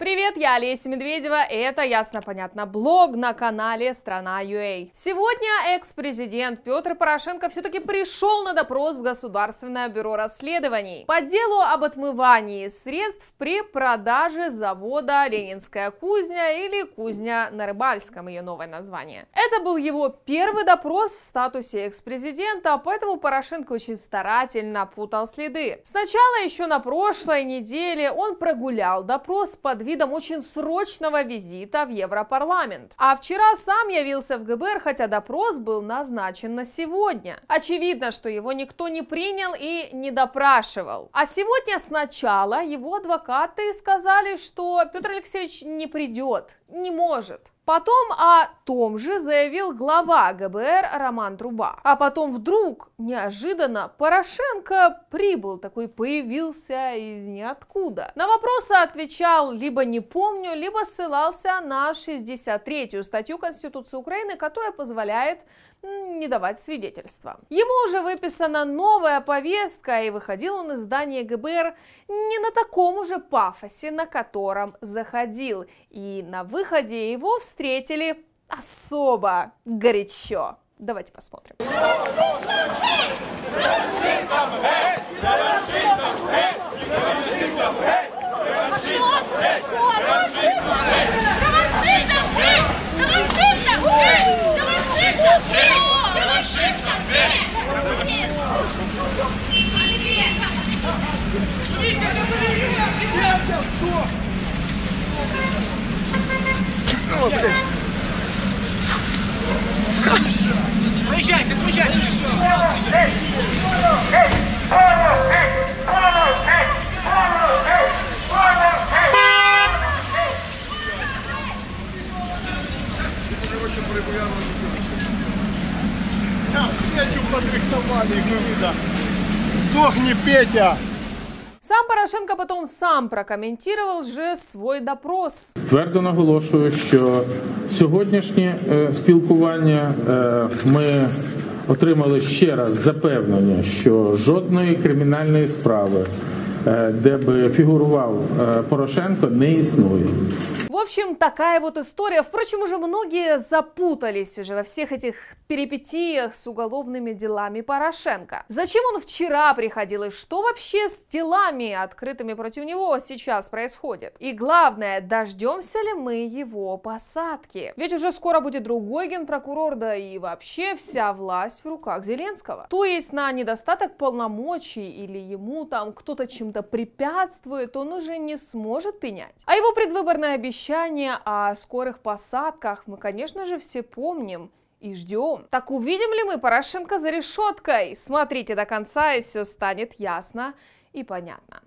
Привет, я Олеся Медведева, и это ясно-понятно блог на канале Страна UA. Сегодня экс-президент Петр Порошенко все-таки пришел на допрос в Государственное бюро расследований по делу об отмывании средств при продаже завода «Ленинская кузня» или «Кузня на Рыбальском» ее новое название. Это был его первый допрос в статусе экс-президента, поэтому Порошенко очень старательно путал следы. Сначала еще на прошлой неделе он прогулял допрос под видом очень срочного визита в Европарламент. А вчера сам явился в ГБР, хотя допрос был назначен на сегодня. Очевидно, что его никто не принял и не допрашивал. А сегодня сначала его адвокаты сказали, что Петр Алексеевич не придет не может. Потом о том же заявил глава ГБР Роман Труба. А потом вдруг, неожиданно, Порошенко прибыл, такой появился из ниоткуда. На вопросы отвечал либо не помню, либо ссылался на 63-ю статью Конституции Украины, которая позволяет не давать свидетельства. Ему уже выписана новая повестка, и выходил он из здания ГБР не на таком уже пафосе, на котором заходил. И на выходе его встретили особо горячо. Давайте посмотрим. Фашистам! очень регулярно Я Петю подрихтовали, видно. Сдохни, Петя! Сам Порошенко потом сам прокоментував вже свой допрос. Твердо наголошую, що сьогоднішнє е, спілкування е, ми отримали ще раз запевнення, що жодної кримінальної справи, е, де би фігурував Порошенко, не існує. В общем, такая вот история. Впрочем, уже многие запутались уже во всех этих перипетиях с уголовными делами Порошенко. Зачем он вчера приходил и что вообще с делами, открытыми против него, сейчас происходит? И главное, дождемся ли мы его посадки? Ведь уже скоро будет другой генпрокурор, да и вообще вся власть в руках Зеленского. То есть на недостаток полномочий или ему там кто-то чем-то препятствует, он уже не сможет пенять. А его предвыборное обещание обещания о скорых посадках мы, конечно же, все помним и ждем. Так увидим ли мы Порошенко за решеткой? Смотрите до конца, и все станет ясно и понятно.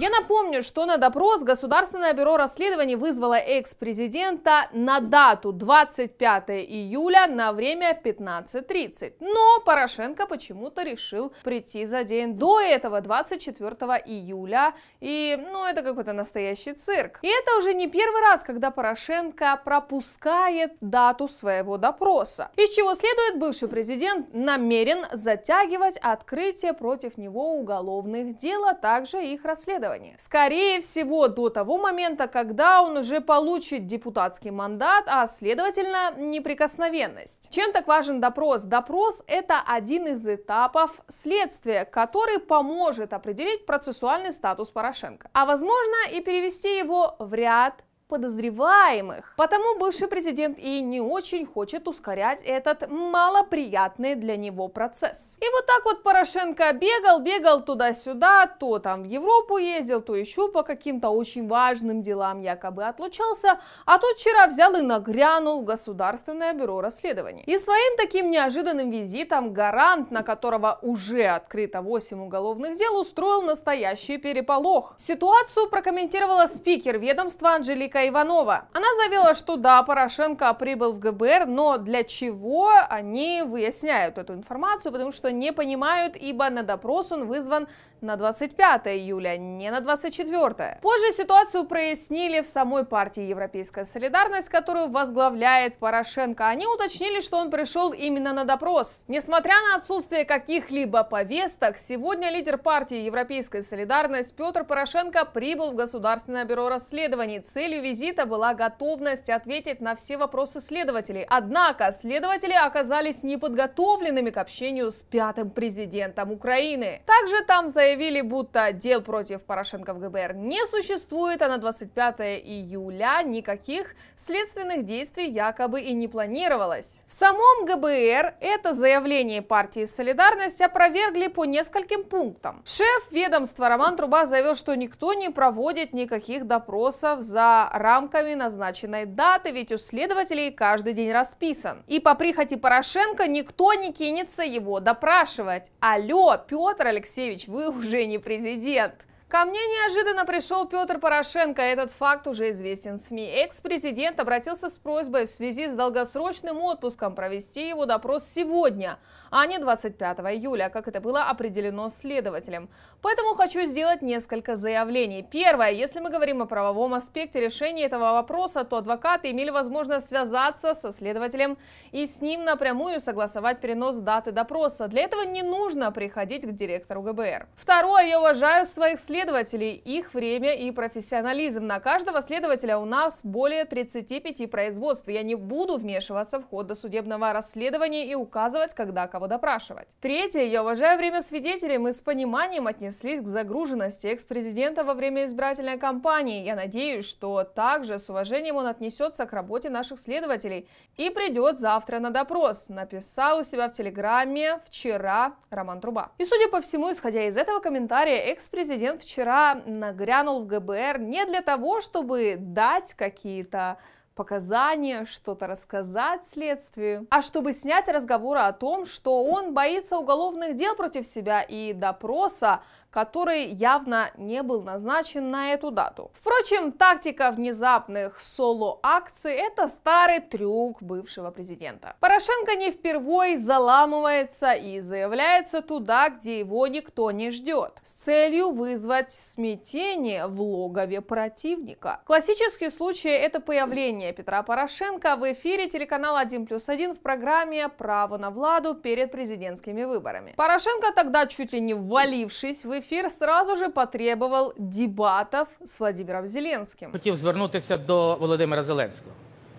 Я напомню, что на допрос Государственное бюро расследований вызвало экс-президента на дату 25 июля на время 15.30. Но Порошенко почему-то решил прийти за день до этого, 24 июля. И, ну, это какой-то настоящий цирк. И это уже не первый раз, когда Порошенко пропускает дату своего допроса. Из чего следует, бывший президент намерен затягивать открытие против него уголовных дел, а также их расследование расследование. Скорее всего, до того момента, когда он уже получит депутатский мандат, а следовательно, неприкосновенность. Чем так важен допрос? Допрос – это один из этапов следствия, который поможет определить процессуальный статус Порошенко, а возможно и перевести его в ряд подозреваемых. Потому бывший президент и не очень хочет ускорять этот малоприятный для него процесс. И вот так вот Порошенко бегал, бегал туда-сюда, то там в Европу ездил, то еще по каким-то очень важным делам якобы отлучался, а тут вчера взял и нагрянул в Государственное бюро расследований. И своим таким неожиданным визитом гарант, на которого уже открыто 8 уголовных дел, устроил настоящий переполох. Ситуацию прокомментировала спикер ведомства Анжелика Вероника Иванова. Она заявила, что да, Порошенко прибыл в ГБР, но для чего они выясняют эту информацию, потому что не понимают, ибо на допрос он вызван на 25 июля, не на 24. Позже ситуацию прояснили в самой партии «Европейская солидарность», которую возглавляет Порошенко. Они уточнили, что он пришел именно на допрос. Несмотря на отсутствие каких-либо повесток, сегодня лидер партии «Европейская солидарность» Петр Порошенко прибыл в Государственное бюро расследований целью визита была готовность ответить на все вопросы следователей. Однако следователи оказались неподготовленными к общению с пятым президентом Украины. Также там заявили, будто дел против Порошенко в ГБР не существует, а на 25 июля никаких следственных действий якобы и не планировалось. В самом ГБР это заявление партии «Солидарность» опровергли по нескольким пунктам. Шеф ведомства Роман Труба заявил, что никто не проводит никаких допросов за рамками назначенной даты, ведь у следователей каждый день расписан. И по прихоти Порошенко никто не кинется его допрашивать. Алло, Петр Алексеевич, вы уже не президент. Ко мне неожиданно пришел Петр Порошенко. Этот факт уже известен СМИ. Экс-президент обратился с просьбой в связи с долгосрочным отпуском провести его допрос сегодня, а не 25 июля, как это было определено следователем. Поэтому хочу сделать несколько заявлений. Первое. Если мы говорим о правовом аспекте решения этого вопроса, то адвокаты имели возможность связаться со следователем и с ним напрямую согласовать перенос даты допроса. Для этого не нужно приходить к директору ГБР. Второе. Я уважаю своих следователей следователей, их время и профессионализм. На каждого следователя у нас более 35 производств. Я не буду вмешиваться в ход досудебного расследования и указывать, когда кого допрашивать. Третье. Я уважаю время свидетелей. Мы с пониманием отнеслись к загруженности экс-президента во время избирательной кампании. Я надеюсь, что также с уважением он отнесется к работе наших следователей и придет завтра на допрос. Написал у себя в Телеграме вчера Роман Труба. И судя по всему, исходя из этого комментария, экс-президент вчера вчера нагрянул в ГБР не для того, чтобы дать какие-то показания, что-то рассказать следствию, а чтобы снять разговоры о том, что он боится уголовных дел против себя и допроса, который явно не был назначен на эту дату. Впрочем, тактика внезапных соло-акций – это старый трюк бывшего президента. Порошенко не впервой заламывается и заявляется туда, где его никто не ждет, с целью вызвать смятение в логове противника. Классический случай – это появление Петра Порошенко в эфире телеканала 1 плюс 1 в программе «Право на владу» перед президентскими выборами. Порошенко тогда, чуть ли не ввалившись в Ефір сразу же потребував дебатов з Владимиром Зеленським. Хотів звернутися до Володимира Зеленського.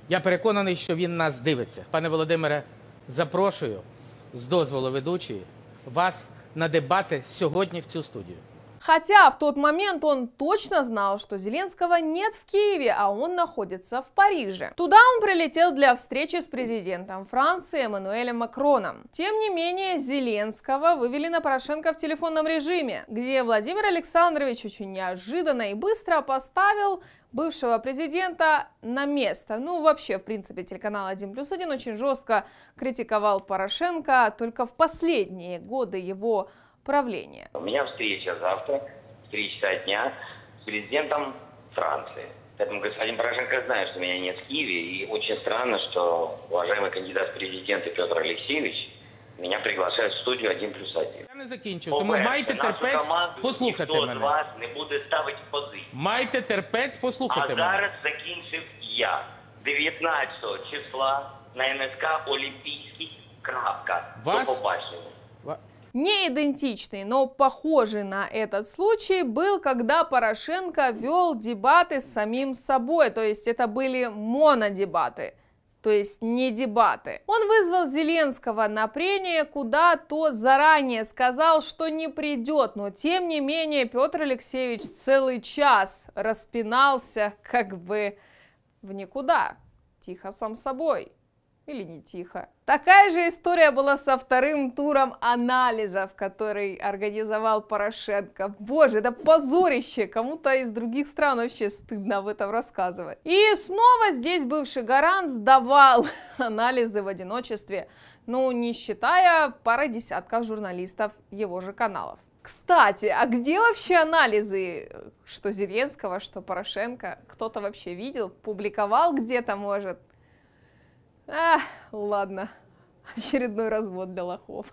Я переконаний, що він нас дивиться. Пане Володимире, запрошую з дозволу ведучої вас на дебати сьогодні в цю студію. Хотя в тот момент он точно знал, что Зеленского нет в Киеве, а он находится в Париже. Туда он прилетел для встречи с президентом Франции Эммануэлем Макроном. Тем не менее, Зеленского вывели на Порошенко в телефонном режиме, где Владимир Александрович очень неожиданно и быстро поставил бывшего президента на место. Ну, вообще, в принципе, телеканал 1 плюс 1 очень жестко критиковал Порошенко только в последние годы его правления. У меня встреча завтра в 3 часа дня с президентом Франции. Поэтому господин Порошенко знает, что меня нет в Киеве, и очень странно, что уважаемый кандидат в президенты Петр Алексеевич Меня приглашають в студию 1 плюс один. Я не закінчу. Тому майте терпець команду, послухати ніхто з вас не буде ставити позицію. Майте терпець послухати. А мене. зараз закінчив я 19 числа на НСК Олімпійський крапка. Вас... До побачення. Не идентичный, но похожий на этот случай был, когда Порошенко вел дебаты с самим собой, то есть это были монодебаты то есть не дебаты. Он вызвал Зеленского на прение, куда тот заранее сказал, что не придет, но тем не менее Петр Алексеевич целый час распинался как бы в никуда, тихо сам собой или не тихо. Такая же история была со вторым туром анализов, который организовал Порошенко. Боже, это позорище! Кому-то из других стран вообще стыдно об этом рассказывать. И снова здесь бывший гарант сдавал анализы в одиночестве, ну, не считая пары десятков журналистов его же каналов. Кстати, а где вообще анализы, что Зеленского, что Порошенко? Кто-то вообще видел, публиковал где-то, может? А, ладно, очередной развод для лохов.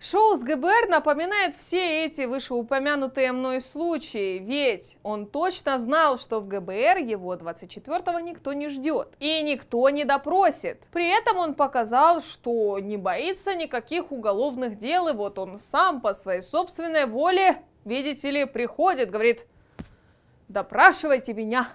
Шоу с ГБР напоминает все эти вышеупомянутые мной случаи, ведь он точно знал, что в ГБР его 24-го никто не ждет и никто не допросит. При этом он показал, что не боится никаких уголовных дел, и вот он сам по своей собственной воле, видите ли, приходит, говорит, допрашивайте меня.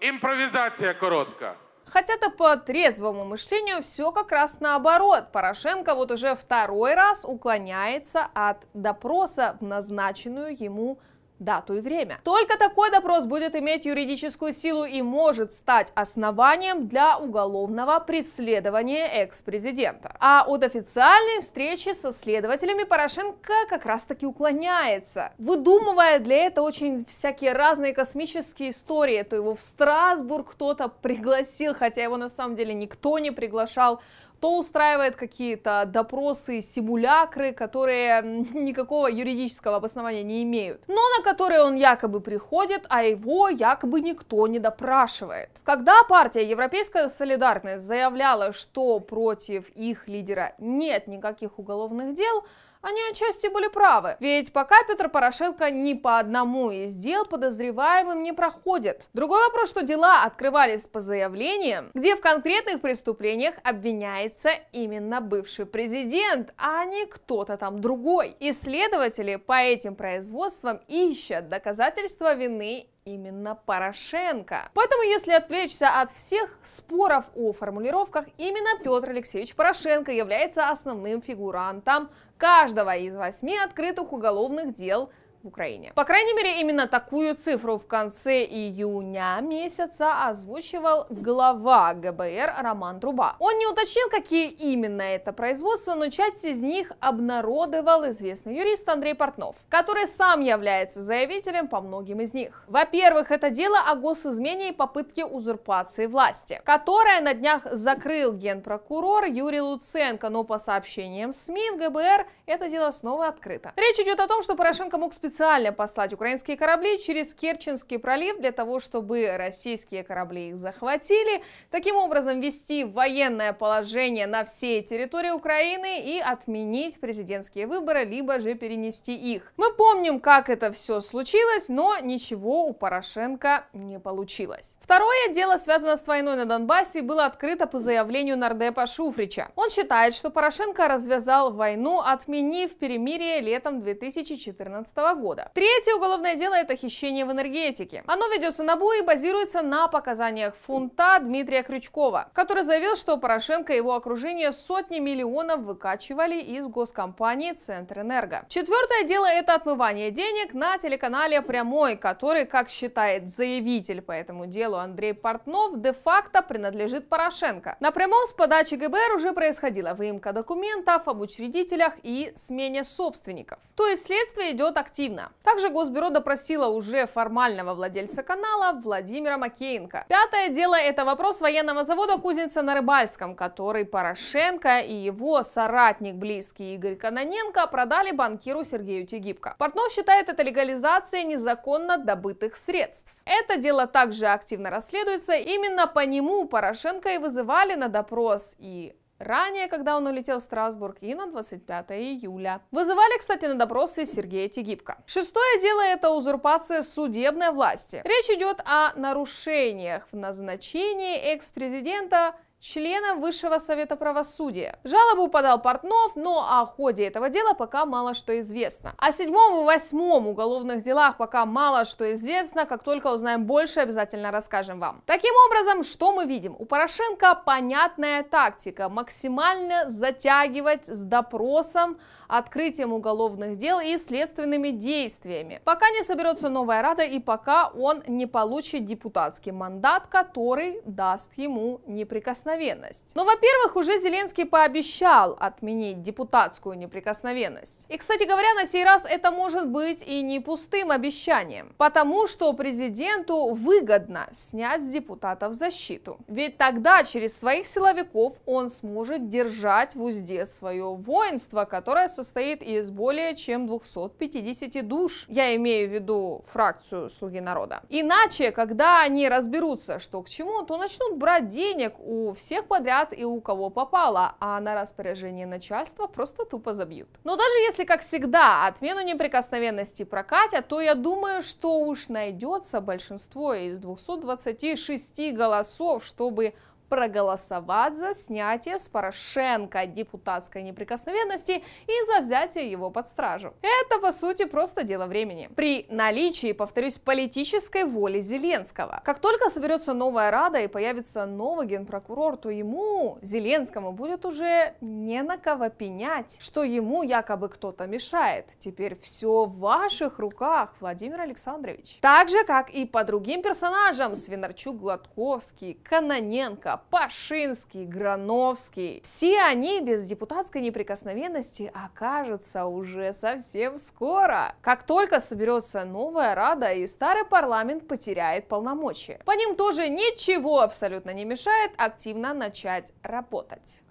Импровизация коротка. Хотя-то по трезвому мышлению все как раз наоборот. Порошенко вот уже второй раз уклоняется от допроса в назначенную ему дату и время. Только такой допрос будет иметь юридическую силу и может стать основанием для уголовного преследования экс-президента. А от официальной встречи со следователями Порошенко как раз-таки уклоняется, выдумывая для этого очень всякие разные космические истории. То его в Страсбург кто-то пригласил, хотя его на самом деле никто не приглашал, то устраивает какие-то допросы, симулякры, которые никакого юридического обоснования не имеют, но на которые он якобы приходит, а его якобы никто не допрашивает. Когда партия Европейская солидарность заявляла, что против их лидера нет никаких уголовных дел, они отчасти были правы. Ведь пока Петр Порошенко ни по одному из дел подозреваемым не проходит. Другой вопрос, что дела открывались по заявлениям, где в конкретных преступлениях обвиняется именно бывший президент, а не кто-то там другой. И следователи по этим производствам ищут доказательства вины именно Порошенко. Поэтому, если отвлечься от всех споров о формулировках, именно Петр Алексеевич Порошенко является основным фигурантом каждого из восьми открытых уголовных дел в Украине. По крайней мере, именно такую цифру в конце июня месяца озвучивал глава ГБР Роман Труба. Он не уточнил, какие именно это производства, но часть из них обнародовал известный юрист Андрей Портнов, который сам является заявителем по многим из них. Во-первых, это дело о госизмене и попытке узурпации власти, которое на днях закрыл генпрокурор Юрий Луценко, но по сообщениям СМИ в ГБР это дело снова открыто. Речь идет о том, что Порошенко мог специально официально послать украинские корабли через Керченский пролив для того, чтобы российские корабли их захватили. Таким образом, ввести военное положение на всей территории Украины и отменить президентские выборы, либо же перенести их. Мы помним, как это все случилось, но ничего у Порошенко не получилось. Второе дело связано с войной на Донбассе было открыто по заявлению Нардепа Шуфрича. Он считает, что Порошенко развязал войну, отменив перемирие летом 2014 года года. Третье уголовное дело – это хищение в энергетике. Оно ведется на БУ и базируется на показаниях фунта Дмитрия Крючкова, который заявил, что Порошенко и его окружение сотни миллионов выкачивали из госкомпании Центрэнерго. Четвертое дело – это отмывание денег на телеканале «Прямой», который, как считает заявитель по этому делу Андрей Портнов, де-факто принадлежит Порошенко. На прямом с подачи ГБР уже происходила выемка документов об учредителях и смене собственников. То есть следствие идет активно активно. Также Госбюро допросило уже формального владельца канала Владимира Макеенко. Пятое дело – это вопрос военного завода Кузница на Рыбальском, который Порошенко и его соратник близкий Игорь Кононенко продали банкиру Сергею Тегибко. Портнов считает это легализацией незаконно добытых средств. Это дело также активно расследуется, именно по нему Порошенко и вызывали на допрос, и ранее, когда он улетел в Страсбург, и на 25 июля. Вызывали, кстати, на допросы Сергея Тигибко. Шестое дело – это узурпация судебной власти. Речь идет о нарушениях в назначении экс-президента члена Высшего Совета Правосудия. Жалобу подал Портнов, но о ходе этого дела пока мало что известно. О седьмом и восьмом уголовных делах пока мало что известно, как только узнаем больше, обязательно расскажем вам. Таким образом, что мы видим? У Порошенко понятная тактика – максимально затягивать с допросом, открытием уголовных дел и следственными действиями, пока не соберется новая Рада и пока он не получит депутатский мандат, который даст ему неприкосновенность неприкосновенность. Но, ну, во-первых, уже Зеленский пообещал отменить депутатскую неприкосновенность. И, кстати говоря, на сей раз это может быть и не пустым обещанием, потому что президенту выгодно снять с депутатов защиту. Ведь тогда через своих силовиков он сможет держать в узде свое воинство, которое состоит из более чем 250 душ. Я имею в виду фракцию «Слуги народа». Иначе, когда они разберутся, что к чему, то начнут брать денег у всех подряд и у кого попало, а на распоряжение начальства просто тупо забьют. Но даже если, как всегда, отмену неприкосновенности прокатят, то я думаю, что уж найдется большинство из 226 голосов, чтобы проголосовать за снятие с Порошенко депутатской неприкосновенности и за взятие его под стражу. Это, по сути, просто дело времени. При наличии, повторюсь, политической воли Зеленского. Как только соберется новая Рада и появится новый генпрокурор, то ему, Зеленскому, будет уже не на кого пенять, что ему якобы кто-то мешает. Теперь все в ваших руках, Владимир Александрович. Так же, как и по другим персонажам, Свинарчук, Гладковский, Каноненко, Пашинский, Грановский. Все они без депутатской неприкосновенности окажутся уже совсем скоро. Как только соберется новая Рада и старый парламент потеряет полномочия. По ним тоже ничего абсолютно не мешает активно начать работать.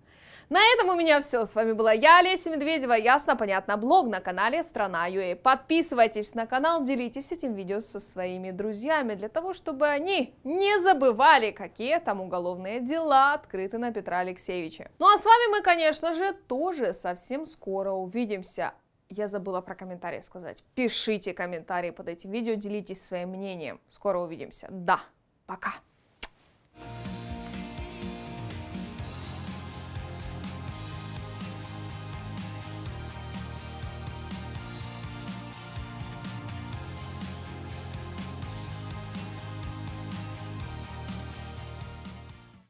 На этом у меня все. С вами была я, Олеся Медведева. Ясно, понятно. Блог на канале Страна Юэй. Подписывайтесь на канал, делитесь этим видео со своими друзьями, для того, чтобы они не забывали, какие там уголовные дела открыты на Петра Алексеевича. Ну а с вами мы, конечно же, тоже совсем скоро увидимся я забыла про комментарии сказать. Пишите комментарии под этим видео, делитесь своим мнением. Скоро увидимся. Да, пока. Thank you